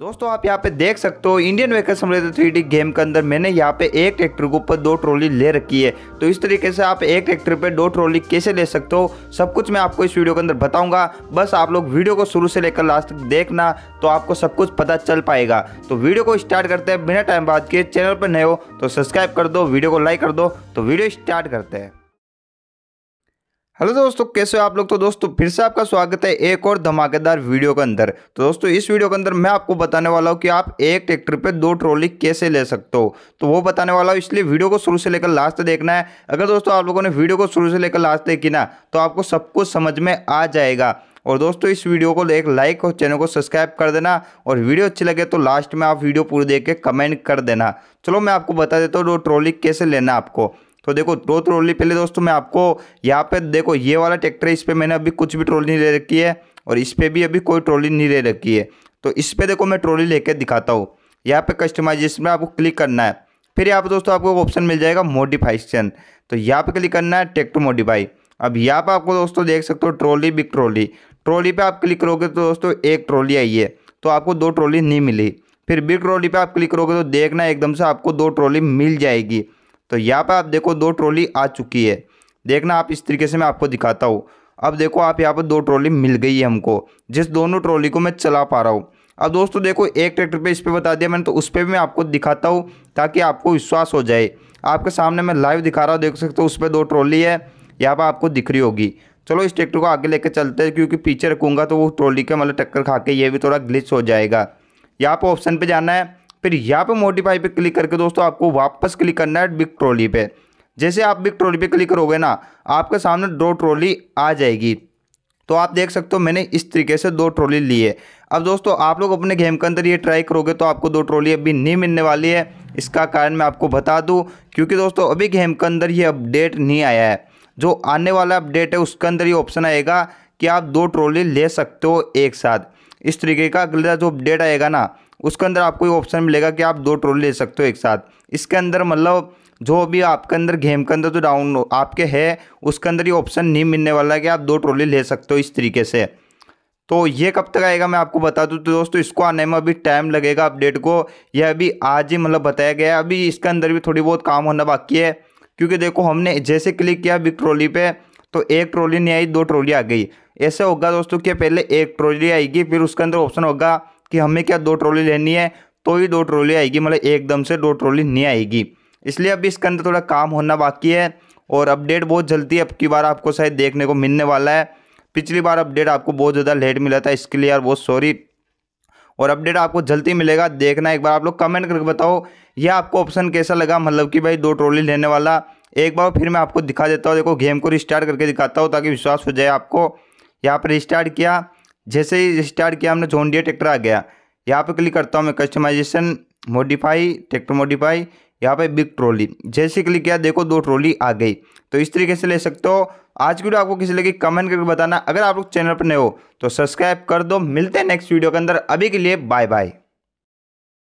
दोस्तों आप यहाँ पे देख सकते हो Indian vehicle simulator three D game के अंदर मैंने यहाँ पे एक ट्रैक्टर के ऊपर दो ट्रॉली ले रखी है तो इस तरीके से आप एक ट्रैक्टर पे दो ट्रॉली कैसे ले सकते हो सब कुछ मैं आपको इस वीडियो के अंदर बताऊंगा बस आप लोग वीडियो को शुरू से लेकर लास्ट तक देखना तो आपको सब कुछ पता चल पाएगा तो वीडियो को स्टार्ट करते हैं बिना टाइम बात के चैनल पर नए हो तो सब्सक्राइब कर दो वीडियो को लाइक कर दो तो वीडियो स्टार्ट करते हैं हेलो दोस्तों कैसे हो आप लोग तो दोस्तों फिर से आपका स्वागत है एक और धमाकेदार वीडियो के अंदर तो दोस्तों इस वीडियो के अंदर मैं आपको बताने वाला हूँ कि आप एक ट्रैक्टर पे दो ट्रॉली कैसे ले सकते हो तो वो बताने वाला हूँ इसलिए वीडियो को शुरू से लेकर लास्ट तक देखना है अगर दोस्तों आप लोगों ने वीडियो को शुरू से लेकर लास्ट देखी ना तो आपको सब कुछ समझ में आ जाएगा और दोस्तों इस वीडियो को एक लाइक और चैनल को सब्सक्राइब कर देना और वीडियो अच्छी लगे तो लास्ट में आप वीडियो पूरी देख के कमेंट कर देना चलो मैं आपको बता देता हूँ दो ट्रॉली कैसे लेना आपको तो देखो दो ट्रॉली पहले दोस्तों मैं आपको यहाँ पे देखो ये वाला ट्रैक्टर है इस पर मैंने अभी कुछ भी ट्रॉली नहीं ले रखी है और इस पर भी अभी कोई ट्रॉली नहीं ले रखी है तो इस पर देखो मैं ट्रॉली लेके दिखाता हूँ यहाँ पे कस्टमाइजेशन में आपको क्लिक करना है फिर यहाँ पर दोस्तों आपको ऑप्शन मिल जाएगा मोडिफाइशन तो यहाँ पर क्लिक करना है ट्रैक्टर मोडिफाई अब यहाँ पर आपको दोस्तों देख सकते हो ट्रॉली बिग ट्रॉली ट्रॉली पर आप क्लिक करोगे तो दोस्तों एक ट्रॉली आई है तो आपको दो ट्रॉली नहीं मिली फिर बिग ट्रॉली पर आप क्लिक करोगे तो देखना एकदम से आपको दो ट्रॉली मिल जाएगी तो यहाँ पर आप देखो दो ट्रॉली आ चुकी है देखना आप इस तरीके से मैं आपको दिखाता हूँ अब देखो आप यहाँ पर दो ट्रॉली मिल गई है हमको जिस दोनों ट्रॉली को मैं चला पा रहा हूँ अब दोस्तों देखो एक ट्रैक्टर पे इस पर बता दिया मैंने तो उस पर भी मैं आपको दिखाता हूँ ताकि आपको विश्वास हो जाए आपके सामने मैं लाइव दिखा रहा हूँ देख सकते हो उस पर दो ट्रॉली है यहाँ पर आपको दिख रही होगी चलो इस ट्रैक्टर को आगे लेकर चलते हैं क्योंकि पीछे रखूँगा तो वो ट्रॉली के मतलब टक्कर खा के ये भी थोड़ा ग्लिच हो जाएगा यहाँ पर ऑप्शन पर जाना है फिर यहाँ पे मोडिफाई पे क्लिक करके दोस्तों आपको वापस क्लिक करना है बिग ट्रॉली पे जैसे आप बिग ट्रॉली पे क्लिक करोगे ना आपके सामने दो ट्रॉली आ जाएगी तो आप देख सकते हो मैंने इस तरीके से दो ट्रॉली ली है अब दोस्तों आप लोग अपने गेम के अंदर ये ट्राई करोगे तो आपको दो ट्रॉली अभी नहीं मिलने वाली है इसका कारण मैं आपको बता दूँ क्योंकि दोस्तों अभी गेम के अंदर ये अपडेट नहीं आया है जो आने वाला अपडेट है उसके अंदर ये ऑप्शन आएगा कि आप दो ट्रॉली ले सकते हो एक साथ इस तरीके का अगला जो अपडेट आएगा ना उसके अंदर आपको ऑप्शन मिलेगा कि आप दो ट्रोली ले सकते हो एक साथ इसके अंदर मतलब जो भी आपके अंदर गेम के अंदर जो डाउन आपके है उसके अंदर ये ऑप्शन नहीं मिलने वाला है कि आप दो ट्रॉली ले सकते हो इस तरीके से तो ये कब तक आएगा मैं आपको बता दूँ तो दोस्तों इसको आने में अभी टाइम लगेगा अपडेट को यह अभी आज ही मतलब बताया गया है अभी इसके अंदर भी थोड़ी बहुत काम होना बाकी है क्योंकि देखो हमने जैसे क्लिक किया बिग ट्रॉली पे तो एक ट्रॉली नहीं आई दो ट्रॉली आ गई ऐसे होगा दोस्तों कि पहले एक ट्रॉली आएगी फिर उसके अंदर ऑप्शन होगा कि हमें क्या दो ट्रॉली लेनी है तो ही दो ट्रॉली आएगी मतलब एकदम से दो ट्रॉली नहीं आएगी इसलिए अभी इसके अंदर थोड़ा काम होना बाकी है और अपडेट बहुत जल्दी अब की बार आपको शायद देखने को मिलने वाला है पिछली बार अपडेट आपको बहुत ज़्यादा लेट मिला था इसके लिए यार बहुत सॉरी और अपडेट आपको जल्दी मिलेगा देखना एक बार आप लोग कमेंट करके बताओ यह आपको ऑप्शन कैसा लगा मतलब कि भाई दो ट्रॉली लेने वाला एक बार फिर मैं आपको दिखा देता हूँ देखो गेम को रिस्टार्ट करके दिखाता हूँ ताकि विश्वास हो जाए आपको यहाँ पर रिस्टार्ट किया जैसे ही स्टार्ट किया हमने जोनडिया ट्रैक्टर आ गया यहाँ पे क्लिक करता हूँ मैं कस्टमाइजेशन मॉडिफाई ट्रैक्टर मॉडिफाई यहाँ पे बिग ट्रॉली जैसे क्लिक किया देखो दो ट्रॉली आ गई तो इस तरीके से ले सकते हो आज की वीडियो आपको किसी लगी कमेंट करके बताना अगर आप लोग चैनल पर नए हो तो सब्सक्राइब कर दो मिलते हैं नेक्स्ट वीडियो के अंदर अभी के लिए बाय बाय